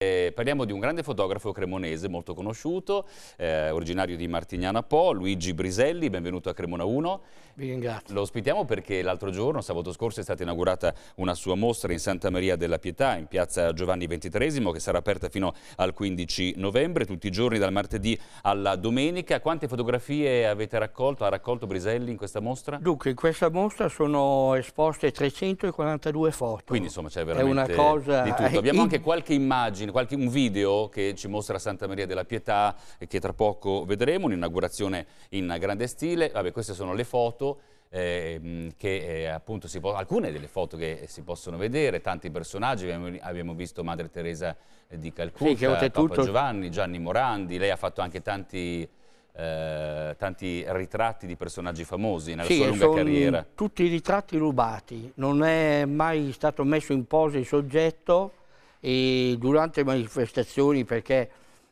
Eh, parliamo di un grande fotografo cremonese molto conosciuto, eh, originario di Martignana Po, Luigi Briselli, benvenuto a Cremona 1. Vi ringrazio. Lo ospitiamo perché l'altro giorno, sabato scorso, è stata inaugurata una sua mostra in Santa Maria della Pietà, in piazza Giovanni XXIII, che sarà aperta fino al 15 novembre, tutti i giorni dal martedì alla domenica. Quante fotografie avete raccolto, ha raccolto Briselli in questa mostra? Dunque, in questa mostra sono esposte 342 foto. Quindi insomma c'è veramente È una cosa... di tutto. Abbiamo anche qualche immagine un'immagine, qualche, un video che ci mostra Santa Maria della Pietà che tra poco vedremo, un'inaugurazione in grande stile. Vabbè, queste sono le foto. Eh, che eh, appunto si alcune delle foto che si possono vedere, tanti personaggi, abbiamo, abbiamo visto Madre Teresa eh, di Calcutta, sì, Papa Giovanni, Gianni Morandi, lei ha fatto anche tanti, eh, tanti ritratti di personaggi famosi nella sì, sua lunga carriera. tutti i ritratti rubati, non è mai stato messo in posa il soggetto, e durante le manifestazioni perché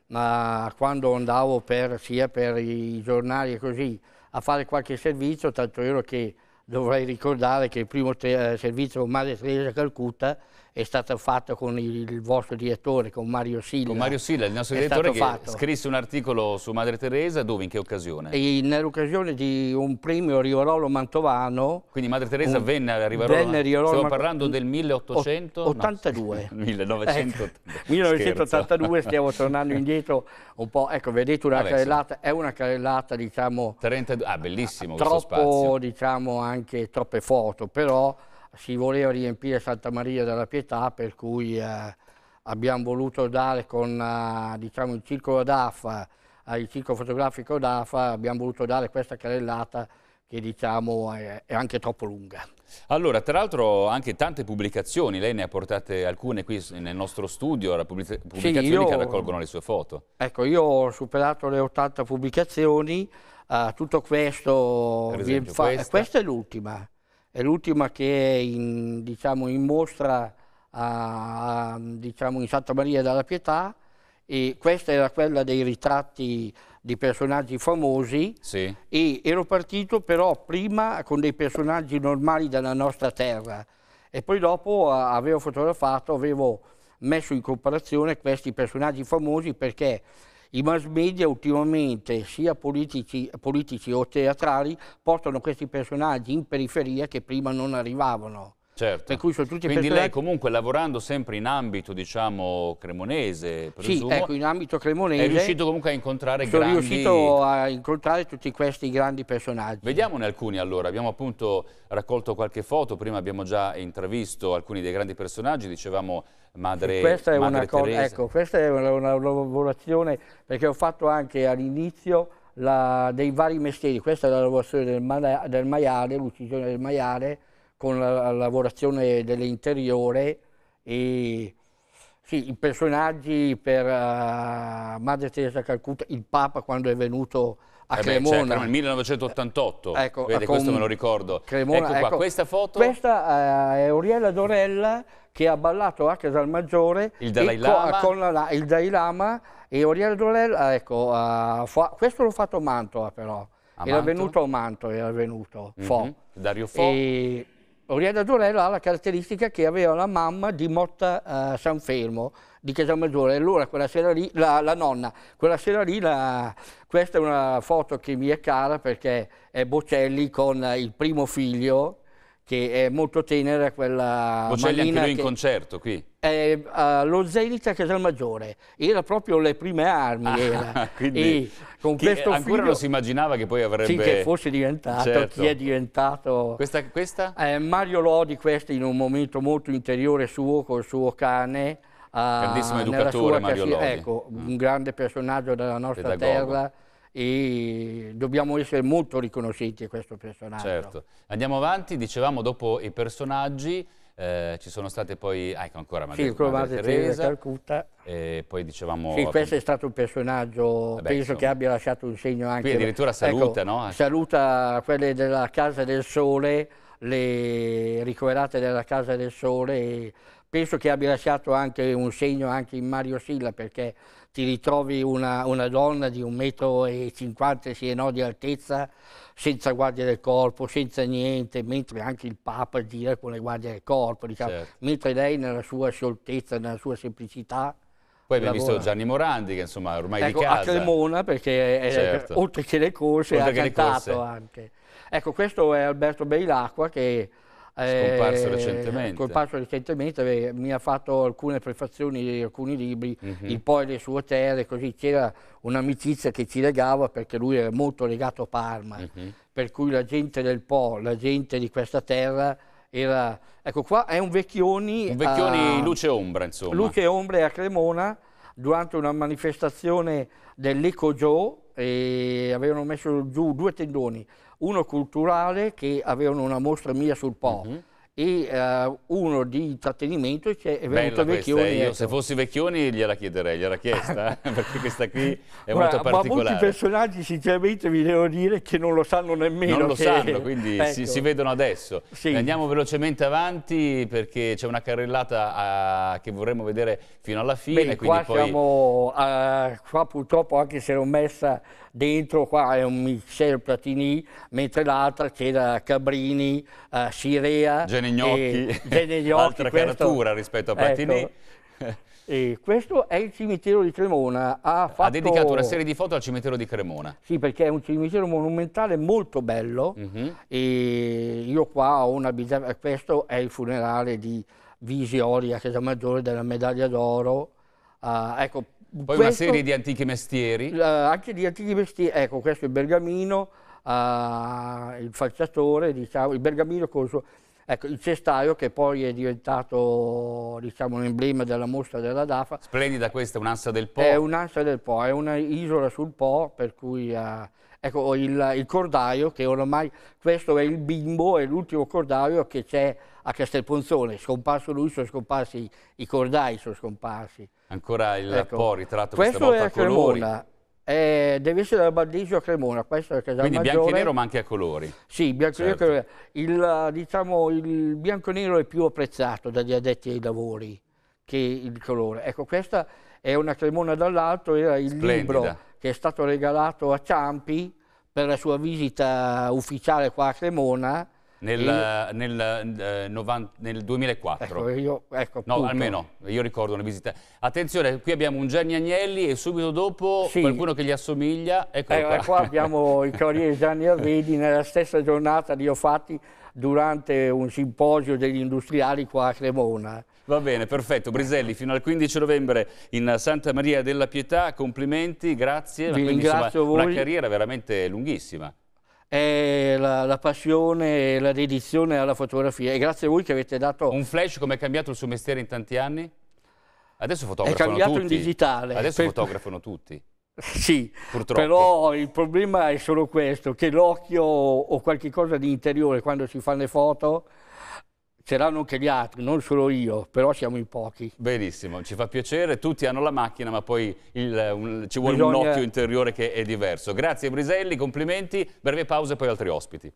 ma quando andavo per, sia per i giornali e così a fare qualche servizio, tanto ero che dovrei ricordare che il primo eh, servizio Madre Teresa Calcutta è stato fatto con il vostro direttore, con Mario Silla. Con Mario Silla, il nostro è direttore che fatto. scrisse un articolo su Madre Teresa, dove, in che occasione? Nell'occasione di un premio Riorolo Mantovano. Quindi Madre Teresa un, venne a Rivarolo, venne Riorolo stiamo parlando del 1882. No, 1900, ecco, 1982, stiamo tornando indietro un po', ecco vedete una Vabbè, carrellata, è una carrellata diciamo... 32, ah bellissimo troppo, spazio. diciamo anche troppe foto, però si voleva riempire Santa Maria della Pietà, per cui eh, abbiamo voluto dare con eh, diciamo, il circolo d'AFA, eh, il circolo fotografico d'AFA, abbiamo voluto dare questa carrellata che diciamo è, è anche troppo lunga. Allora, tra l'altro anche tante pubblicazioni, lei ne ha portate alcune qui nel nostro studio, pubblicazioni sì, io, che raccolgono le sue foto. Ecco, io ho superato le 80 pubblicazioni, uh, tutto questo, esempio, questa. questa è l'ultima, è l'ultima che è in, diciamo, in mostra a, a, diciamo, in Santa Maria della Pietà e questa era quella dei ritratti di personaggi famosi sì. e ero partito però prima con dei personaggi normali della nostra terra e poi dopo avevo fotografato, avevo messo in comparazione questi personaggi famosi perché i mass media ultimamente, sia politici, politici o teatrali, portano questi personaggi in periferia che prima non arrivavano. Certo. Quindi lei comunque lavorando sempre in ambito, diciamo, cremonese, presumo, Sì, ecco, in ambito cremonese. È riuscito comunque a incontrare sono grandi... Sono riuscito a incontrare tutti questi grandi personaggi. Vediamone alcuni allora. Abbiamo appunto raccolto qualche foto, prima abbiamo già intravisto alcuni dei grandi personaggi, dicevamo madre, questa è madre una Teresa. Ecco, questa è una, una lavorazione, perché ho fatto anche all'inizio dei vari mestieri. Questa è la lavorazione del, ma del maiale, l'uccisione del maiale, con la lavorazione dell'interiore e sì, i personaggi per uh, Madre Teresa Calcutta, il Papa quando è venuto a eh Cremona. Beh, certo, cioè, nel 1988, eh, ecco, Vede, questo me lo ricordo. Cremona, ecco qua, ecco, questa foto? Questa uh, è Oriella Dorella che ha ballato a Casalmaggiore il Dalai Lama. Eh, con, con la, il Dalai Lama e Oriella Dorella, ecco, uh, fa, questo l'ho fatto a Mantova però. A era Manto? venuto a Mantova, era venuto, mm -hmm. Fo. Dario Fo. E Orietta Torello ha la caratteristica che aveva la mamma di Motta eh, Sanfermo di Casalmaggiore Maggiore. allora quella sera lì, la, la nonna, quella sera lì, la, questa è una foto che mi è cara perché è Bocelli con il primo figlio che è molto tenera quella Bocelli anche lui in concerto qui? Eh, lo allo a Casalmaggiore, era proprio le prime armi ah, era. Quindi, con questo ancora figlio, non si immaginava che poi avrebbe... Sì, che fosse diventato, certo. chi è diventato... Questa? questa? Eh, Mario Lodi, questo in un momento molto interiore suo, col suo cane... Grandissimo ah, educatore Mario Lodi. Ecco, mm. un grande personaggio della nostra Pedagogo. terra e dobbiamo essere molto riconoscenti a questo personaggio. Certo. Andiamo avanti, dicevamo dopo i personaggi, eh, ci sono state poi, ah, ecco ancora Madre, sì, Madre, Madre Teresa, Calcutta. E poi dicevamo... Sì, questo è stato un personaggio, Vabbè, eh penso insomma. che abbia lasciato un segno anche... Qui addirittura ecco, saluta, ecco, no? Saluta quelle della Casa del Sole, le ricoverate della Casa del Sole penso che abbia lasciato anche un segno anche in Mario Silla perché ti ritrovi una, una donna di 1,50 m sì e no, di altezza senza guardia del corpo, senza niente, mentre anche il Papa gira con le guardie del corpo, diciamo, certo. mentre lei nella sua scioltezza, nella sua semplicità poi abbiamo visto Gianni Morandi che insomma ormai ecco, di casa. a Cremona perché è, certo. oltre che le corse oltre ha cantato corse. anche. Ecco questo è Alberto Beilacqua che Scomparso eh, recentemente. Scomparso recentemente, beh, mi ha fatto alcune prefazioni di alcuni libri, mm -hmm. il poi le sue terre, così c'era un'amicizia che ci legava perché lui era molto legato a Parma, mm -hmm. per cui la gente del Po, la gente di questa terra era... Ecco qua è un Vecchioni... Un Vecchioni a, luce e ombra, insomma. Luce e ombra a Cremona, durante una manifestazione dell'Ecojo e avevano messo giù due tendoni, uno culturale che avevano una mostra mia sul Po. Mm -hmm e uh, uno di trattenimento cioè, è venuto Vecchioni. Questa, eh. io, ecco. se fossi Vecchioni gliela chiederei, gliela chiesta, perché questa qui è ma, molto particolare. Ma molti personaggi sinceramente vi devo dire che non lo sanno nemmeno. Non lo che... sanno, quindi ecco. si, si, vedono adesso. Sì. Andiamo velocemente avanti perché c'è una carrellata a... che vorremmo vedere fino alla fine. Beh, qua, poi... siamo, uh, qua purtroppo anche se l'ho messa dentro qua è un Michel Platini, mentre l'altra c'era Cabrini, uh, eh, Sirea, Genignocchi, Genignocchi altra questo, caratura rispetto a ecco. Platini. Ecco. E questo è il cimitero di Cremona. Ha, fatto... ha, dedicato una serie di foto al cimitero di Cremona. Sì, perché è un cimitero monumentale molto bello. Mm -hmm. E io qua ho una bizzarra. Questo è il funerale di Visioria, che è la maggiore della medaglia d'oro. Uh, ecco, poi questo, una serie di antichi mestieri. Uh, anche di antichi mestieri, ecco, questo è il bergamino, uh, il falciatore, diciamo, il bergamino con il suo... Ecco, il cestaio che poi è diventato diciamo, un emblema della mostra della DAFA. Splendida questa, un'ansa del Po. È un'ansa del Po, è un'isola sul Po, per cui uh, Ecco, il, il cordaio che ormai, questo è il bimbo, è l'ultimo cordaio che c'è a Castelponzone, scomparso lui, sono scomparsi i cordai, sono scomparsi. Ancora il ecco, po' ritratto questa volta a colori. Cremona. Eh, deve essere dal Baldigio a Cremona, questo è Casalmaggiore. Quindi bianco e nero ma anche a colori. Sì, bianco e certo. nero. Il, diciamo, il bianco e nero è più apprezzato dagli addetti ai lavori che il colore. Ecco, questa è una Cremona dall'alto, era il Splendida. libro che è stato regalato a Ciampi per la sua visita ufficiale qua a Cremona. Nel, nel, eh, 90, nel 2004. Ecco, io, ecco, no, almeno, io ricordo una visita. Attenzione, qui abbiamo un Gianni Agnelli e subito dopo sì. qualcuno che gli assomiglia. Ecco eh, qua. qua. abbiamo il Corriere Gianni Arredi nella stessa giornata di Ho Fatti durante un simposio degli industriali qua a Cremona. Va bene, perfetto. Briselli, fino al 15 novembre in Santa Maria della Pietà, complimenti, grazie. Vi ringrazio insomma, voi. Una carriera veramente lunghissima. È la, la passione e la dedizione alla fotografia e grazie a voi che avete dato... Un flash come è cambiato il suo mestiere in tanti anni? Adesso fotografano tutti. È cambiato tutti. in digitale. Adesso per... fotografano tutti. Sì, Purtroppo. però il problema è solo questo, che l'occhio o qualche cosa di interiore quando si fanno le foto c'erano anche gli altri, non solo io, però siamo in pochi. Benissimo, ci fa piacere, tutti hanno la macchina ma poi il, un, ci vuole Bisogna... un occhio interiore che è diverso. Grazie Briselli, complimenti, breve pausa e poi altri ospiti.